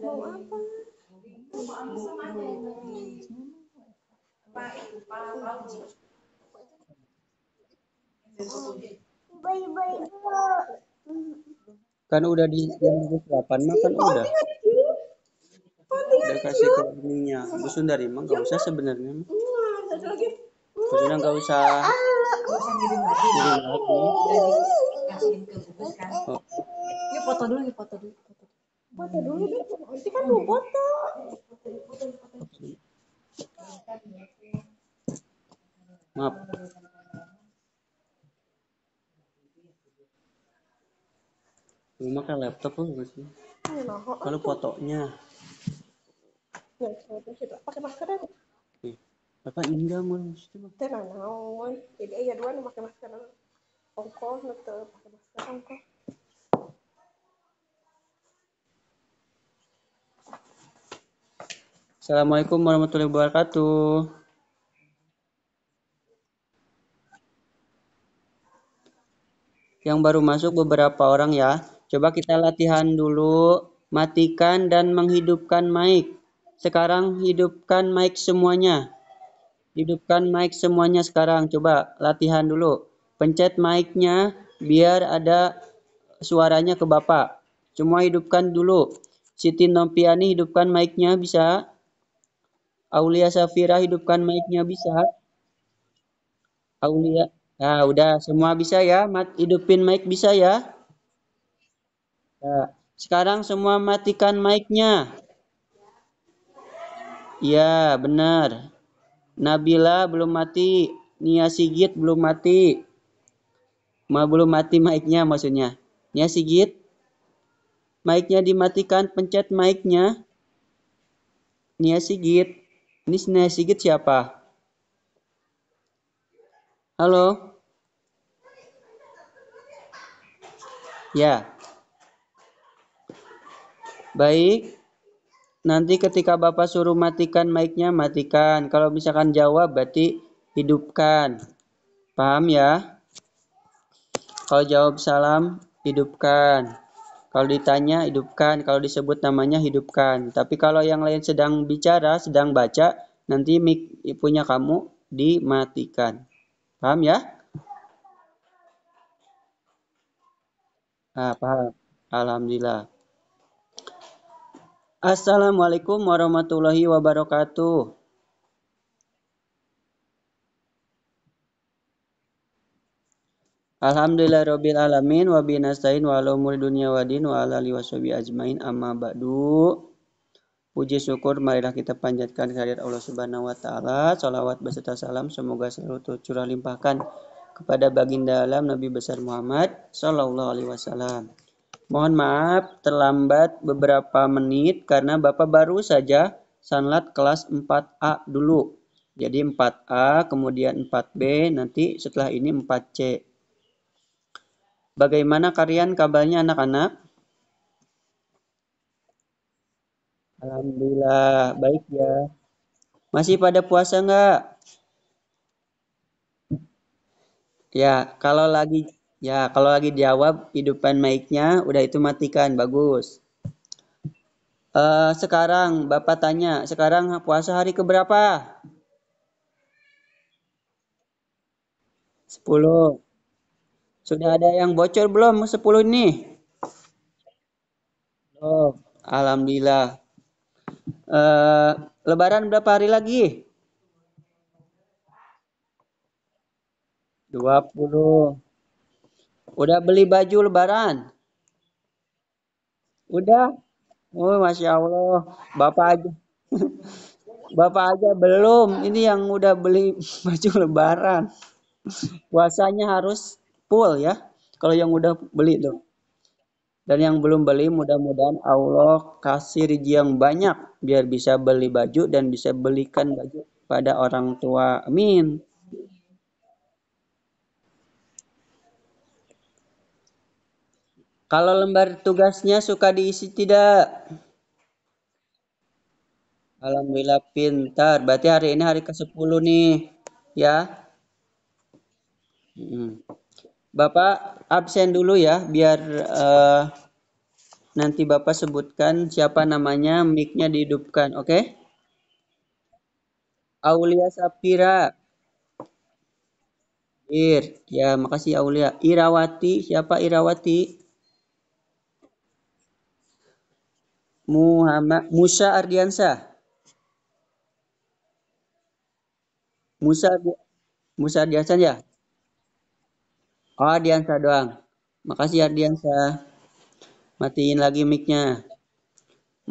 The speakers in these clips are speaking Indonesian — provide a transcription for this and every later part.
mau apa kan udah di jam delapan mah kan udah udah kasih ke minyak Bu Sundari mah nggak usah sebenarnya mah gak nggak usah lagi oh. yuk foto dulu yuk foto dulu Kan iya, nah, iya, foto dulu deh itu kan mau foto maaf lu makan laptop lu gak sih kalau fotonya pakai masker kan Bapak indah mun situ mah. Tenang naon. Jadi aya dua nu make masker. Ongkos nu pakai masker ongkos. Assalamualaikum warahmatullahi wabarakatuh. Yang baru masuk beberapa orang ya. Coba kita latihan dulu. Matikan dan menghidupkan mic. Sekarang hidupkan mic semuanya. Hidupkan mic semuanya sekarang. Coba latihan dulu. Pencet mic-nya biar ada suaranya ke Bapak. Semua hidupkan dulu. Siti Nompiani hidupkan mic-nya bisa. Aulia Safira hidupkan mic-nya bisa. Aulia. Nah, udah semua bisa ya. Mat hidupin mic bisa ya. Nah, sekarang semua matikan mic-nya. Ya, benar. Nabila belum mati. Nia Sigit belum mati. Ma belum mati mic-nya maksudnya. Nia Sigit. Mic-nya dimatikan, pencet mic-nya. Nia Sigit. Ini Sinaya Sigit siapa? Halo? Ya. Baik. Nanti ketika Bapak suruh matikan mic-nya, matikan. Kalau misalkan jawab berarti hidupkan. Paham ya? Kalau jawab salam, hidupkan. Kalau ditanya hidupkan, kalau disebut namanya hidupkan. Tapi kalau yang lain sedang bicara, sedang baca, nanti mic punya kamu dimatikan. Paham ya? Nah, paham. Alhamdulillah. Assalamualaikum warahmatullahi wabarakatuh. Alhamdulillah Rabbil Alamin wa binastain wa dunia wa ajmain amma ba'du. Puji syukur marilah kita panjatkan kehadirat Allah Subhanahu wa taala. Salawat beserta salam semoga selalu tercurah limpahkan kepada baginda alam Nabi besar Muhammad sallallahu alaihi wasallam. Mohon maaf terlambat beberapa menit karena Bapak baru saja sanlat kelas 4A dulu. Jadi 4A kemudian 4B nanti setelah ini 4C. Bagaimana kalian kabarnya anak-anak? Alhamdulillah, baik ya. Masih pada puasa enggak? Ya, kalau lagi ya kalau lagi jawab hidupan mic-nya udah itu matikan, bagus. Uh, sekarang Bapak tanya, sekarang puasa hari ke berapa? 10. Sudah ada yang bocor belum 10 ini? Oh, Alhamdulillah. Eh, lebaran berapa hari lagi? 20. Udah beli baju lebaran? Udah? Oh, Masya Allah. Bapak aja. Bapak aja belum. Ini yang udah beli baju lebaran. Puasanya harus full ya. Kalau yang udah beli tuh. Dan yang belum beli mudah-mudahan Allah kasih rezeki yang banyak biar bisa beli baju dan bisa belikan baju pada orang tua. Amin. Kalau lembar tugasnya suka diisi tidak? Alhamdulillah pintar. Berarti hari ini hari ke-10 nih, ya. Hmm. Bapak absen dulu ya, biar uh, nanti Bapak sebutkan siapa namanya, mic-nya dihidupkan, oke? Okay? Aulia Sapira. Ir, ya makasih Aulia. Irawati, siapa Irawati? Muhammad Musa Ardiansa. Musa Musa Ardiansa ya? Oh, Diansa doang. Makasih ya Diansa. Matiin lagi mic-nya.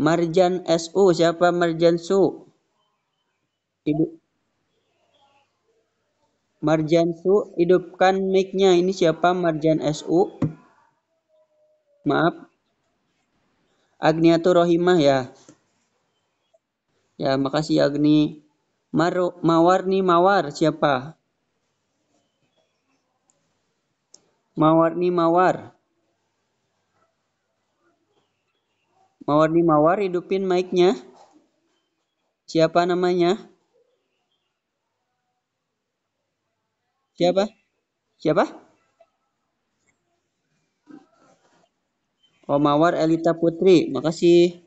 Marjan SU, siapa Marjan Su? Ibu Marjan Su, hidupkan mic Ini siapa Marjan SU? Maaf. Agniatu Rohimah ya. Ya, makasih Agni. Maru, mawar nih Mawar siapa? Mawar Mawarni mawar. mawar Mawarni mawar hidupin mic-nya. Siapa namanya? Siapa? Siapa? Oh, Mawar Elita Putri. Makasih.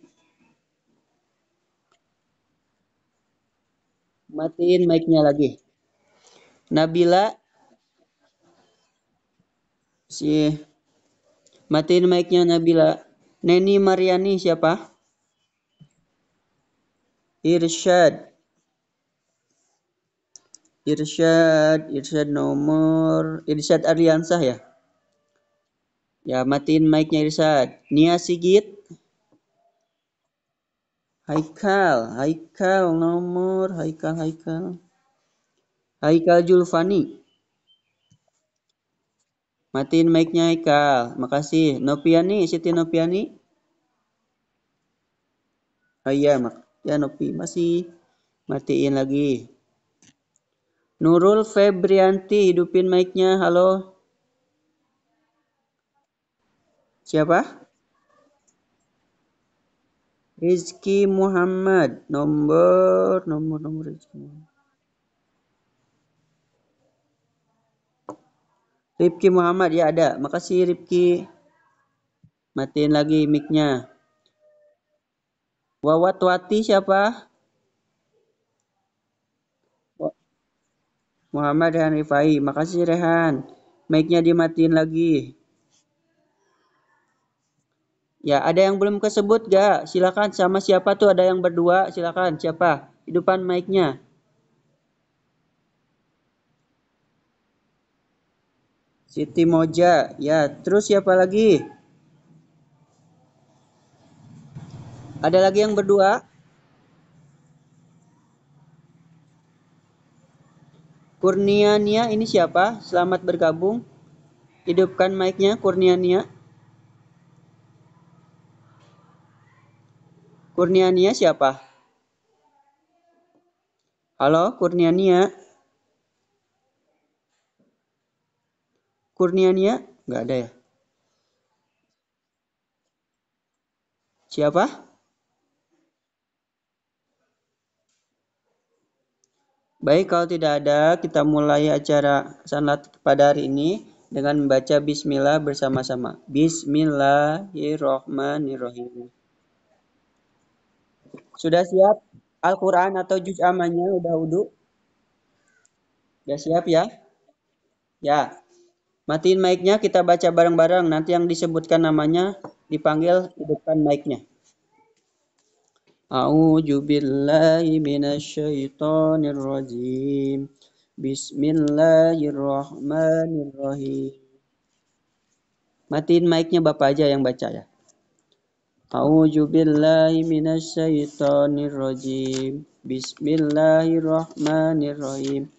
Matiin mic-nya lagi. Nabila si matiin mic-nya Nabila. Neni Mariani siapa? Irsyad. Irsyad, Irsyad nomor Irsyad Ariansah ya. Ya, matiin mic-nya Irsyad. Nia Sigit. Haikal, Haikal nomor Haikal Haikal. Haikal Julfani. Matiin mic-nya Ikal. Makasih. Nopiani, Siti Nopiani. Oh iya, mak ya Nopi masih matiin lagi. Nurul Febrianti, hidupin mic-nya. Halo. Siapa? Rizki Muhammad, nomor nomor nomor Rizki Muhammad. Ripki Muhammad ya ada. Makasih Ripki. Matiin lagi mic-nya. Wati siapa? Muhammad Rehan Rifai. Makasih Rehan. Mic-nya dimatiin lagi. Ya, ada yang belum kesebut gak? Silakan sama siapa tuh ada yang berdua? Silakan siapa? Hidupan mic-nya. Siti Moja. Ya, terus siapa lagi? Ada lagi yang berdua? Kurniania ini siapa? Selamat bergabung. Hidupkan mic-nya Kurniania. Kurniania siapa? Halo Kurniania. Kurniania? Nggak ada ya. Siapa? Baik, kalau tidak ada, kita mulai acara sanat pada hari ini dengan membaca bismillah bersama-sama. Bismillahirrahmanirrahim. Sudah siap Al-Quran atau juz amannya udah wudhu? Udah siap ya? Ya, Matiin mic-nya, kita baca bareng-bareng. Nanti yang disebutkan namanya dipanggil hidupkan mic-nya. A'udzu billahi minasyaitonir rajim. Bismillahirrahmanirrahim. Matiin mic-nya Bapak aja yang baca ya. A'udzu billahi minasyaitonir rajim. Bismillahirrahmanirrahim.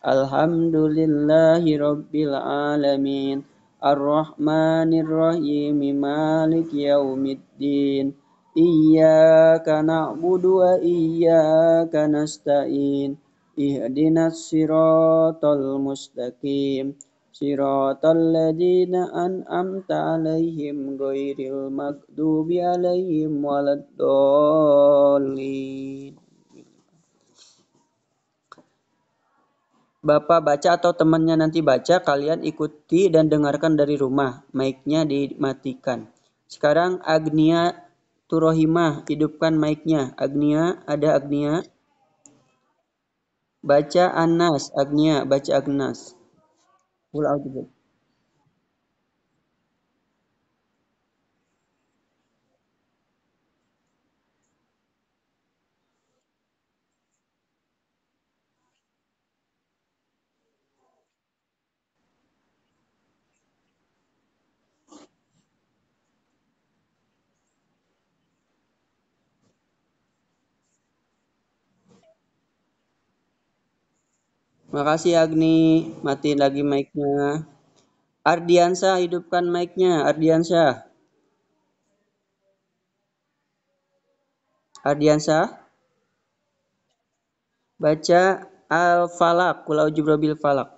Alhamdulillahi Rabbil Alamin Ar-Rahmanir-Rahim Malik Yaumiddin Iyyaka na'budu wa iyyaka nasta'in Ihdinas siratal mustaqim Siratal ladzina an'amta 'alaihim ghairil maghdubi 'alaihim waladdallin Bapak baca atau temannya nanti baca, kalian ikuti dan dengarkan dari rumah. Mic-nya dimatikan. Sekarang Agnia Turohima, hidupkan mic-nya. Agnia, ada Agnia. Baca Anas, Agnia, baca Agnas. Pulau Jebuk. Makasih Agni, mati lagi mic-nya. Ardiansa, hidupkan mic-nya, Ardiansa. Ardiansa. Baca Al-Falak, Kulau Jibril Falak.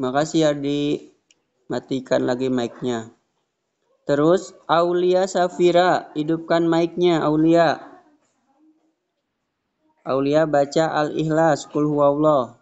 Makasih ya dimatikan lagi mic-nya. Terus Aulia Safira, hidupkan mic-nya Aulia. Aulia baca Al-Ikhlas, Kul Huwallah.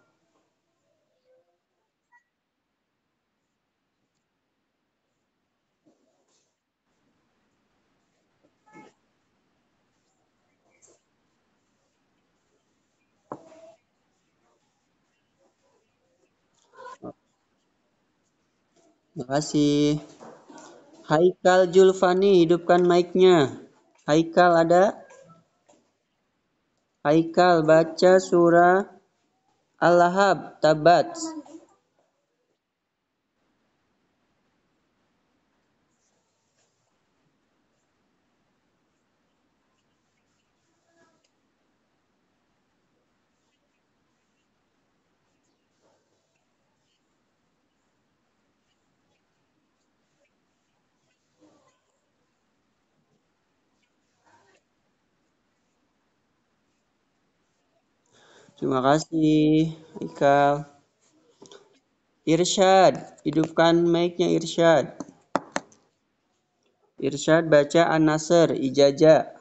Terima kasih. Haikal Julfani, hidupkan mic-nya. Haikal ada? Haikal baca surah Al-Lahab, Tabat. Terima kasih, Ikal. Irsyad, hidupkan mic-nya Irsyad. Irsyad baca An-Nasr, Ijajah.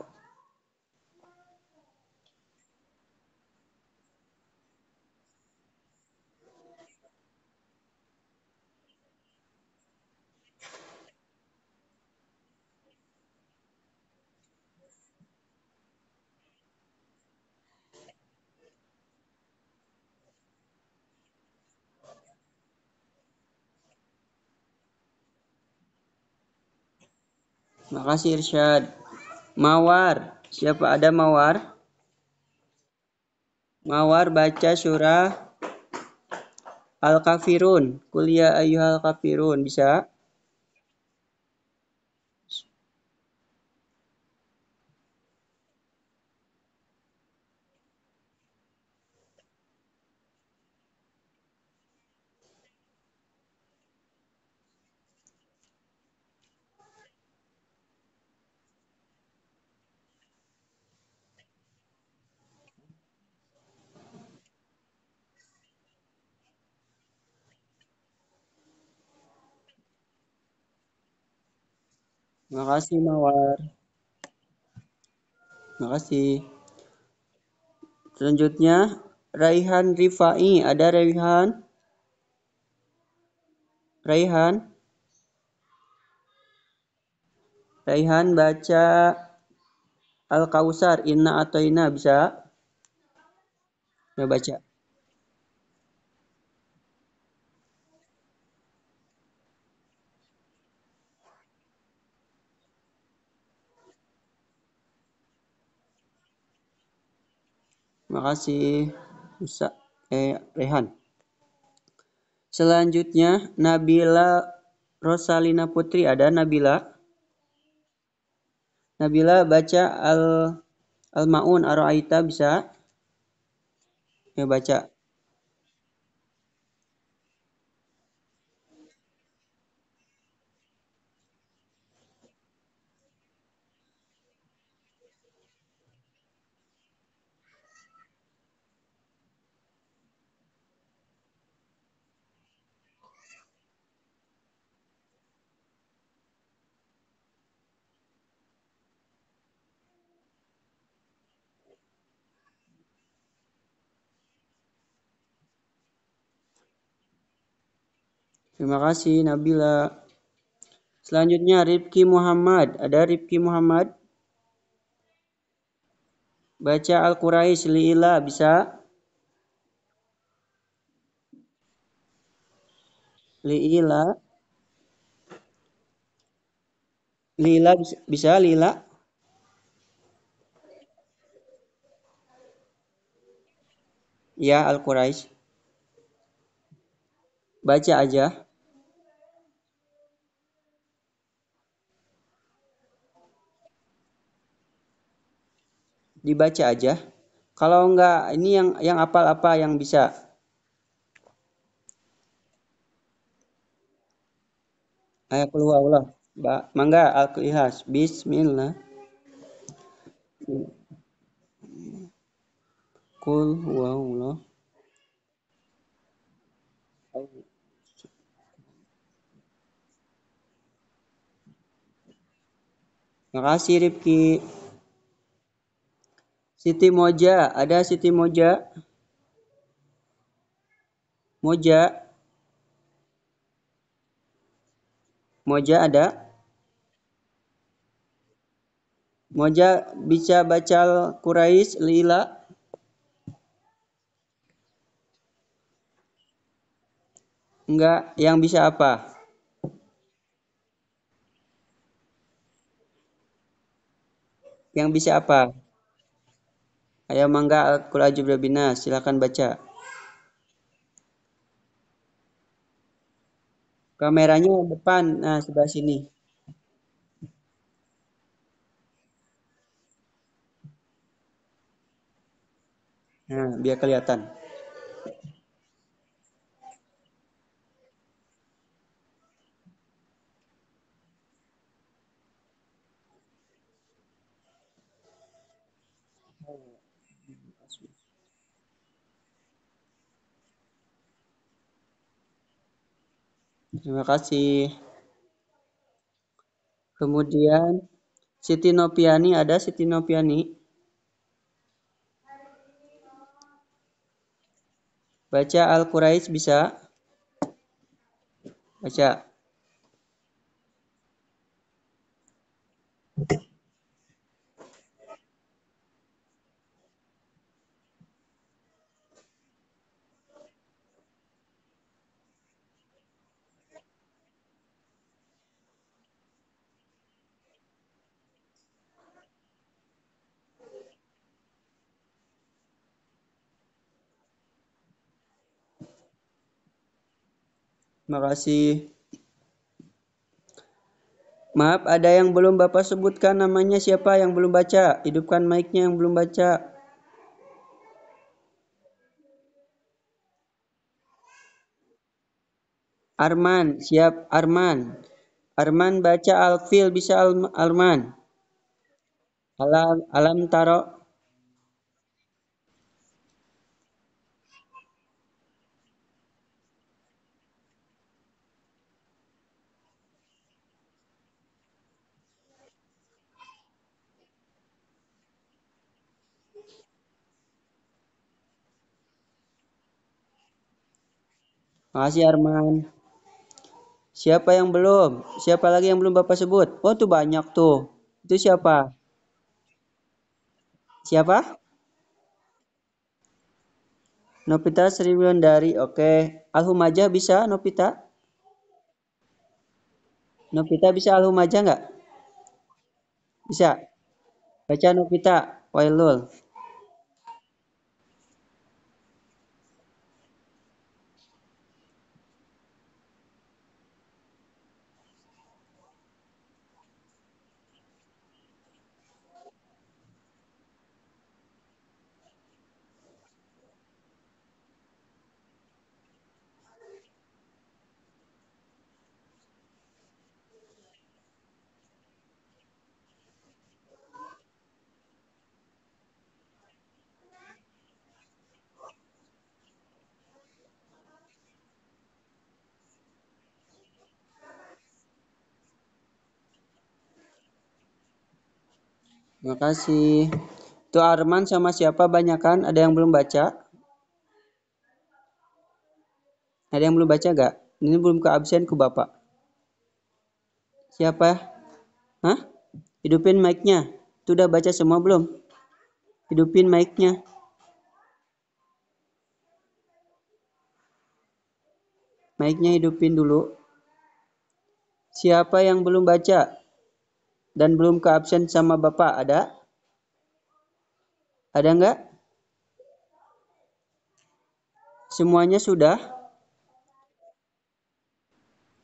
kasih Irsyad. Mawar. Siapa ada Mawar? Mawar baca surah Al-Kafirun. Kuliah ya Al kafirun. Bisa? Makasih Mawar. Makasih. Selanjutnya Raihan Rifai. Ada Raihan? Raihan? Raihan baca Al-Kausar, Inna atau Inna bisa? Ya baca. Terima kasih Musa eh Rehan. Selanjutnya Nabila Rosalina Putri ada Nabila. Nabila baca al al maun aroaita bisa ya baca Terima kasih Nabila. Selanjutnya Ripki Muhammad. Ada Ripki Muhammad? Baca Al-Quraish li'ila bisa? Li'ila. Lila bisa, bisa Ya al Quraisy. Baca aja. dibaca aja. Kalau enggak, ini yang yang apal-apa yang bisa. Ayo keluar Allah. Mangga Al-Ikhlas. Bismillah. Kul huwa Allah. kasih Ripki Siti Moja, ada Siti Moja? Moja? Moja ada? Moja bisa baca Quraisy, Lila? Enggak, yang bisa apa? Yang bisa apa? Ayo mangga Al-Qur'an Ajubil Bina, silakan baca. Kameranya depan, nah sebelah sini. Nah, biar kelihatan. Terima kasih. Kemudian Siti Nopiani ada Siti Nopiani. Baca Al-Quraisy bisa? Baca. Makasih. Maaf, ada yang belum Bapak sebutkan namanya siapa yang belum baca? Hidupkan mic-nya yang belum baca. Arman, siap Arman. Arman baca Alfil bisa Al Arman. Alam alam taro Makasih Arman. Siapa yang belum? Siapa lagi yang belum Bapak sebut? Oh, tuh banyak tuh. Itu siapa? Siapa? Nopita Sri dari. Oke. Alhumaja Alhumajah bisa Nopita? Nopita bisa Alhumajah nggak? Bisa. Baca Nopita. Wailul. Terima kasih. Itu Arman sama siapa banyak kan? Ada yang belum baca? Ada yang belum baca gak? Ini belum ke absen ke Bapak. Siapa? Hah? Hidupin mic-nya. Itu udah baca semua belum? Hidupin mic-nya. Mic-nya hidupin dulu. Siapa yang belum baca? dan belum ke absen sama Bapak ada? Ada enggak? Semuanya sudah?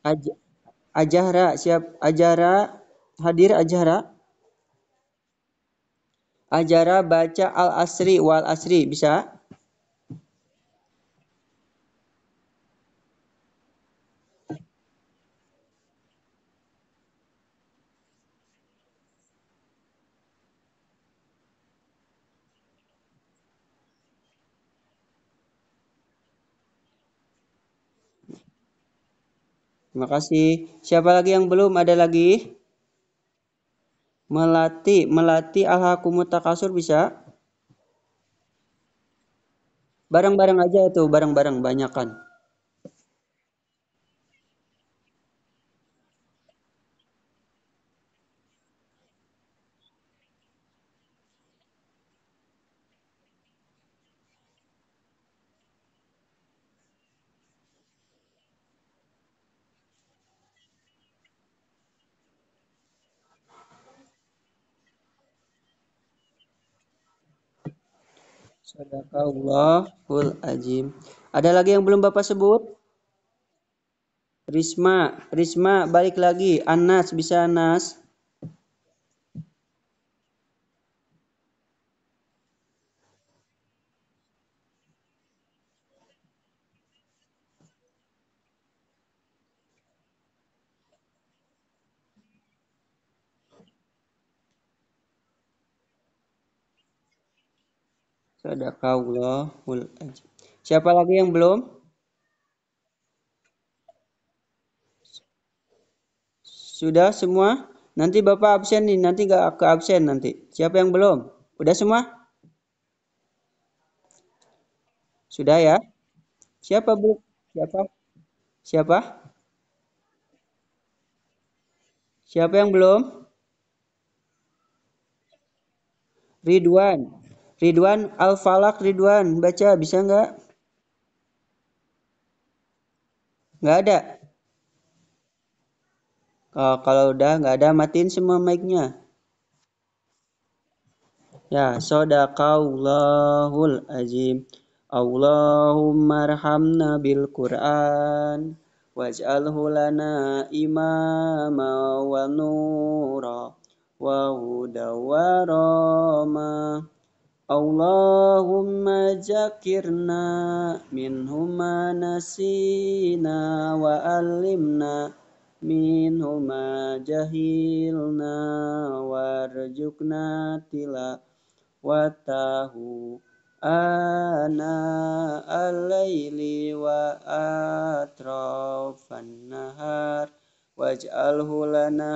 Aj Ajahra, siap. Ajahra, hadir Ajahra. Ajahra baca Al-Asri wal-Asri, bisa? Terima kasih. Siapa lagi yang belum? Ada lagi? Melati. Melati alhakumut takasur bisa? Barang-barang aja itu, barang-barang banyakan. Sadaqallahul ajim. Ada lagi yang belum Bapak sebut? Risma, Risma balik lagi. Anas bisa Anas. Sadaqallahul ajim. Siapa lagi yang belum? Sudah semua? Nanti Bapak absen nih, nanti gak ke absen nanti. Siapa yang belum? Udah semua? Sudah ya? Siapa Bu? Siapa? Siapa? Siapa yang belum? Ridwan. Ridwan Al-Falak Ridwan baca bisa nggak? Nggak ada. Oh, kalau udah nggak ada matiin semua mic-nya. Ya, sadaqallahul azim. Allahumma rahamna bil Qur'an waj'alhu lana imama wa nura wa Allahumma jakirna minhuma nasina wa alimna minhuma jahilna warjukna tila watahu ana alaili wa atrafan nahar waj'alhu lana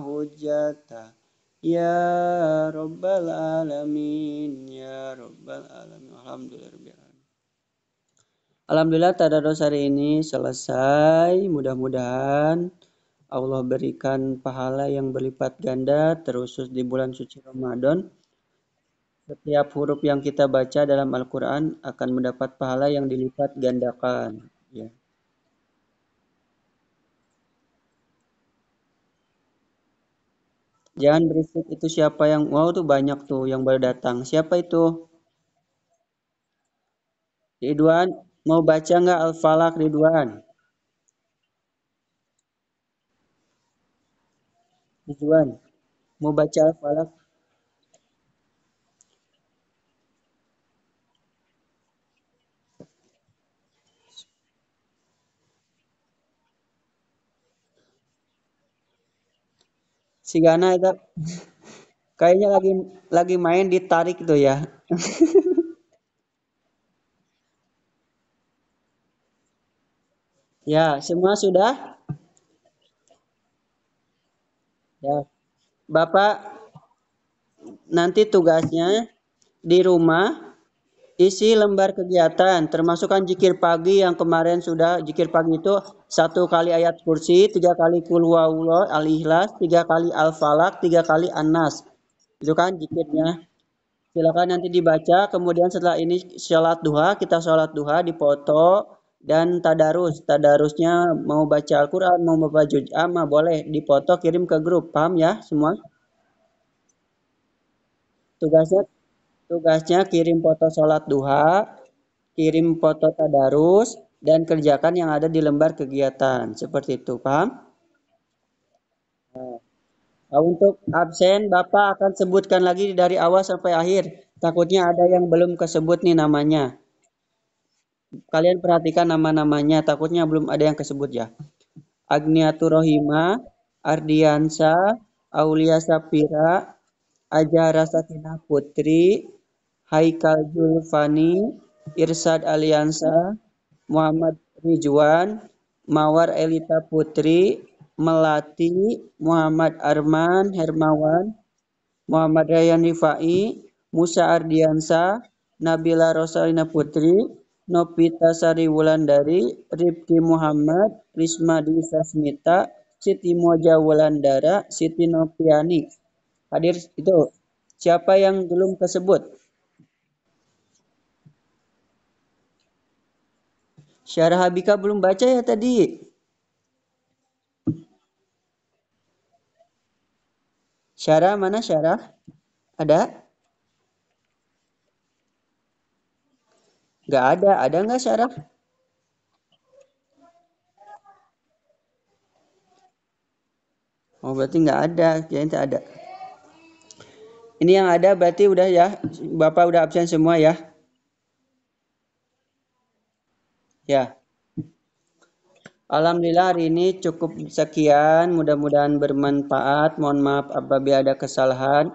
hujata Ya Rabbal Alamin Ya Rabbal Alamin Alhamdulillah Alhamdulillah tada Alhamdulillah tadarus hari ini selesai Mudah-mudahan Allah berikan pahala yang berlipat ganda terusus di bulan suci Ramadan Setiap huruf yang kita baca dalam Al-Quran akan mendapat pahala yang dilipat gandakan ya. Jangan berisik itu siapa yang wow tuh banyak tuh yang baru datang. Siapa itu? Ridwan mau baca nggak Al-Falak Ridwan? Ridwan mau baca Al-Falak? si Gana itu kayaknya lagi lagi main ditarik tuh ya ya semua sudah ya Bapak nanti tugasnya di rumah isi lembar kegiatan termasukkan jikir pagi yang kemarin sudah jikir pagi itu satu kali ayat kursi tiga kali kulwawlo al ikhlas tiga kali al falak tiga kali anas itu kan jikirnya silakan nanti dibaca kemudian setelah ini sholat duha kita sholat duha dipoto dan tadarus tadarusnya mau baca alquran mau baca juz juz'ama boleh dipoto kirim ke grup paham ya semua tugasnya Tugasnya kirim foto sholat duha, kirim foto tadarus, dan kerjakan yang ada di lembar kegiatan. Seperti itu, paham? Nah, nah, untuk absen, Bapak akan sebutkan lagi dari awal sampai akhir. Takutnya ada yang belum kesebut nih namanya. Kalian perhatikan nama-namanya, takutnya belum ada yang kesebut ya. Agniatu Rohima, Ardiansa, Aulia Sapira, Aja Putri, Haikal Julfani, Irsad Aliansa, Muhammad Rijuan, Mawar Elita Putri, Melati, Muhammad Arman Hermawan, Muhammad Rayan Rifai, Musa Ardiansa, Nabila Rosalina Putri, Nopita Sari Wulandari, Ripki Muhammad, Risma Dwi Sasmita, Siti Moja Wulandara, Siti Nopiani. Hadir itu. Siapa yang belum tersebut? Syarah Habika belum baca ya tadi. Syarah mana syarah? Ada? Gak ada. Ada nggak syarah? Oh berarti nggak ada, kirain tidak ada. Ini yang ada berarti udah ya, Bapak udah absen semua ya. Ya. Alhamdulillah hari ini cukup sekian. Mudah-mudahan bermanfaat. Mohon maaf apabila ada kesalahan.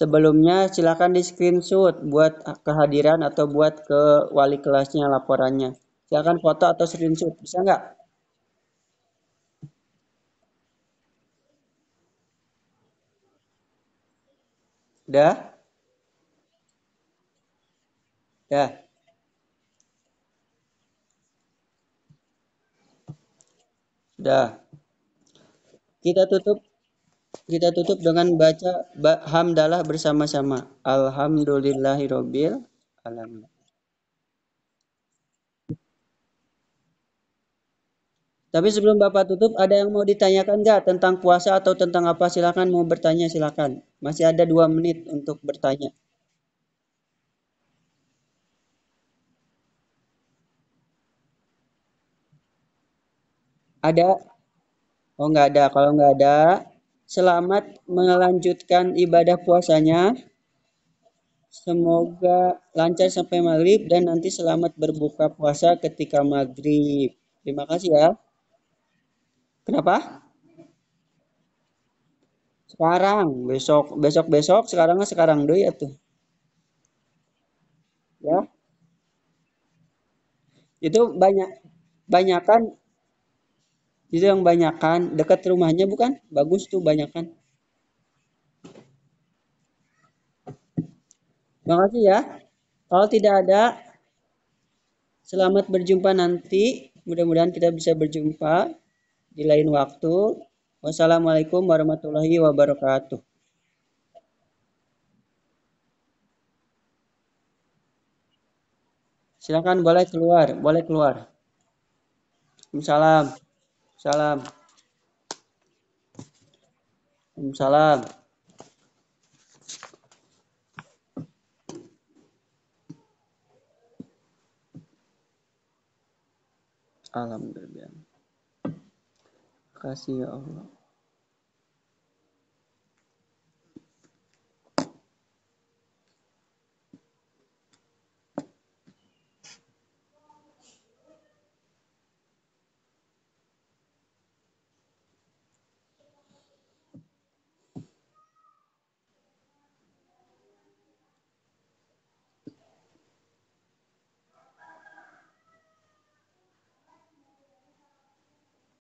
Sebelumnya silakan di screenshot buat kehadiran atau buat ke wali kelasnya laporannya. Silakan foto atau screenshot. Bisa nggak? Udah? Udah. Dah. Kita tutup kita tutup dengan baca hamdalah bersama-sama. Alhamdulillahirabbil alamin. Tapi sebelum Bapak tutup, ada yang mau ditanyakan nggak tentang puasa atau tentang apa? Silakan mau bertanya, silakan. Masih ada dua menit untuk bertanya. Ada? Oh, nggak ada. Kalau nggak ada, selamat melanjutkan ibadah puasanya. Semoga lancar sampai maghrib dan nanti selamat berbuka puasa ketika maghrib. Terima kasih ya. Kenapa? Sekarang, besok, besok, besok, sekarang, sekarang doi ya tuh. Ya. Itu banyak, banyakan itu yang banyakan dekat rumahnya bukan bagus tuh banyakan makasih ya kalau tidak ada selamat berjumpa nanti mudah-mudahan kita bisa berjumpa di lain waktu wassalamualaikum warahmatullahi wabarakatuh silakan boleh keluar boleh keluar Assalamualaikum. Salam. Salam. Alhamdulillah. Terima kasih ya Allah.